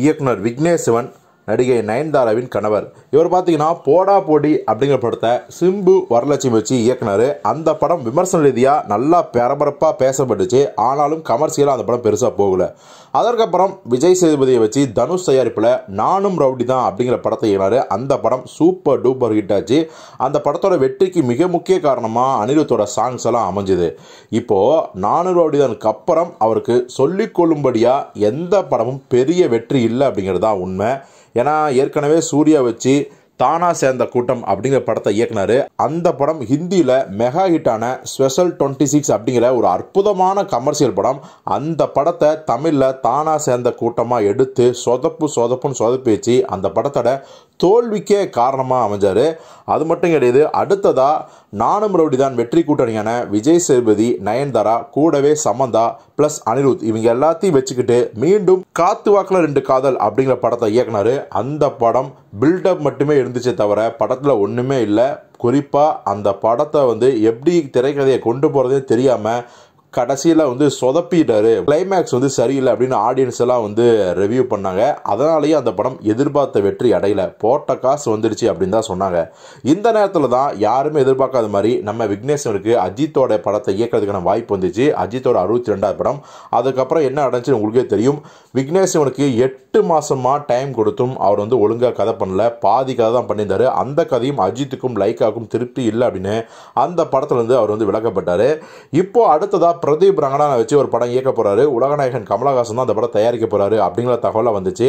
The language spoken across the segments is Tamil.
இயக்குனர் விக்னேசவன் நடிகை நயன்தாராவின் கணவர் இவர் பார்த்தீங்கன்னா போடா போடி அப்படிங்கிற படத்தை சிம்பு வரலட்சுமி வச்சு இயக்குனர் அந்த படம் விமர்சன ரீதியாக நல்லா பரபரப்பாக பேசப்பட்டுச்சு ஆனாலும் கமர்ஷியலாக அந்த படம் பெருசாக போகல அதற்கப்புறம் விஜய் சேதுபதியை வச்சு தனுஷ் தயாரிப்பில் நானும் ரவுடி தான் அப்படிங்கிற படத்தை இயக்குனார் அந்த படம் சூப்பர் டூப்பர் ஹிட் ஆச்சு அந்த படத்தோட வெற்றிக்கு மிக முக்கிய காரணமாக அனிருத்தோட சாங்ஸ் எல்லாம் அமைஞ்சுது இப்போது நானும் ரவுடி அப்புறம் அவருக்கு சொல்லிக்கொள்ளும்படியாக எந்த படமும் பெரிய வெற்றி இல்லை அப்படிங்கிறது தான் உண்மை ஏன்னா ஏற்கனவே சூர்யா வச்சு தானா சேர்ந்த கூட்டம் அப்படிங்கிற படத்தை இயக்குனாரு அந்த படம் ஹிந்தியில் மெகா ஆன ஸ்பெஷல் டுவெண்ட்டி சிக்ஸ் அப்படிங்கிற ஒரு அற்புதமான கமர்ஷியல் படம் அந்த படத்தை தமிழில் தானா சேர்ந்த கூட்டமாக எடுத்து சொதப்பு சொதப்புன்னு சொதப்பி வச்சு அந்த படத்தோட தோல்விக்கே காரணமாக அமைஞ்சார் அது மட்டும் கிடையாது அடுத்ததாக நானும் ரவுடி தான் வெற்றி கூட்டணியான விஜய் சேதுபதி நயன்தாரா கூடவே சமந்தா ப்ளஸ் அனிருத் இவங்க எல்லாத்தையும் வச்சுக்கிட்டு மீண்டும் காத்து வாக்கில் ரெண்டு காதல் அப்படிங்கிற படத்தை இயக்குனாரு அந்த படம் பில்டப் மட்டுமே இருந்துச்சே தவிர படத்தில் ஒன்றுமே இல்லை குறிப்பாக அந்த படத்தை வந்து எப்படி திரைக்கதையை கொண்டு போகிறதே தெரியாமல் கடைசியில் வந்து சொதப்பிட்டாரு கிளைமேக்ஸ் வந்து சரியில்லை அப்படின்னு ஆடியன்ஸ் எல்லாம் வந்து ரிவ்யூ பண்ணாங்க அதனாலேயே அந்த படம் எதிர்பார்த்த வெற்றி அடையில போட்ட காசு வந்துருச்சு அப்படின்னு தான் சொன்னாங்க இந்த நேரத்தில் தான் யாருமே எதிர்பார்க்காத மாதிரி நம்ம விக்னேஸ்வருக்கு அஜித்தோட படத்தை இயக்கிறதுக்கான வாய்ப்பு வந்துச்சு அஜித்தோட அறுபத்தி ரெண்டாவது படம் அதுக்கப்புறம் என்ன அடைஞ்சுன்னு உங்களுக்கே தெரியும் விக்னேஸ்வனுக்கு எட்டு மாசமா டைம் கொடுத்தும் அவர் வந்து ஒழுங்காக கதை பண்ணல பாதி கதை தான் பண்ணியிருந்தாரு அந்த கதையும் அஜித்துக்கும் லைக்காக்கும் திருப்தி இல்லை அப்படின்னு அந்த இருந்து அவர் வந்து விளக்கப்பட்டார் இப்போது அடுத்ததாக பிரதீப் ரங்கனாவை வச்சு ஒரு படம் இயக்க போகிறாரு உலகநாயகன் கமலஹாசன் தான் அந்த படம் தயாரிக்க போகிறாரு அப்படிங்கிற தகவலாக வந்துச்சு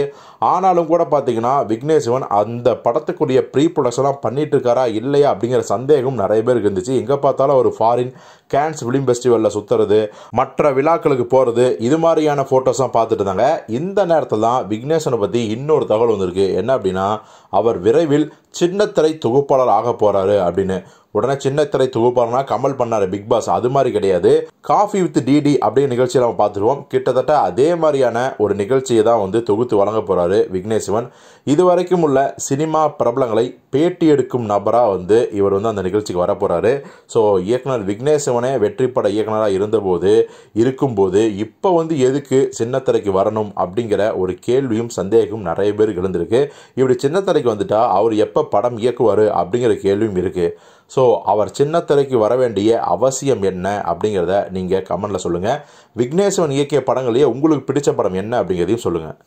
ஆனாலும் கூட பார்த்தீங்கன்னா விக்னேஷ் சிவன் அந்த படத்துக்குரிய ப்ரீ ப்ரொடக்ஷனாக பண்ணிட்டு இருக்காரா இல்லையா அப்படிங்கிற சந்தேகம் நிறைய பேருக்கு இருந்துச்சு எங்கே பார்த்தாலும் ஒரு ஃபாரின் கேன்ஸ் ஃபிலிம் ஃபெஸ்டிவலில் சுற்றுறது மற்ற விழாக்களுக்கு போகிறது இது மாதிரியான ஃபோட்டோஸ்லாம் பார்த்துட்டு இருந்தாங்க இந்த நேரத்தில் தான் விக்னேஷனை பற்றி இன்னொரு தகவல் வந்திருக்கு என்ன அப்படின்னா அவர் விரைவில் சின்னத்திரை தொகுப்பாளர் ஆக போகிறாரு அப்படின்னு உடனே சின்ன திரை தொகுப்பாளனா கமல் பண்ணார் பிக் பாஸ் அது மாதிரி கிடையாது காஃபி வித் டிடி அப்படின்னு நிகழ்ச்சியை நம்ம பார்த்துருவோம் கிட்டத்தட்ட அதே மாதிரியான ஒரு நிகழ்ச்சியை தான் வந்து தொகுத்து வழங்க போகிறாரு இது இதுவரைக்கும் உள்ள சினிமா பிரபலங்களை பேட்டி எடுக்கும் நபராக வந்து இவர் வந்து அந்த நிகழ்ச்சிக்கு வர ஸோ இயக்குனர் விக்னேஸ்வனே வெற்றிப்பட இயக்குனராக இருந்தபோது இருக்கும்போது இப்போ வந்து எதுக்கு சின்னத்திரைக்கு வரணும் அப்படிங்கிற ஒரு கேள்வியும் சந்தேகமும் நிறைய பேருக்கு எழுந்திருக்கு இப்படி சின்னத்திரைக்கு வந்துட்டால் அவர் எப்போ படம் இயக்குவார் அப்படிங்கிற கேள்வியும் இருக்குது ஸோ ஸோ அவர் சின்ன வர வேண்டிய அவசியம் என்ன அப்படிங்கிறத நீங்கள் கமெண்டில் சொல்லுங்கள் விக்னேஸ்வன் இயக்கிய படங்களையே உங்களுக்கு பிடித்த படம் என்ன அப்படிங்கிறதையும் சொல்லுங்கள்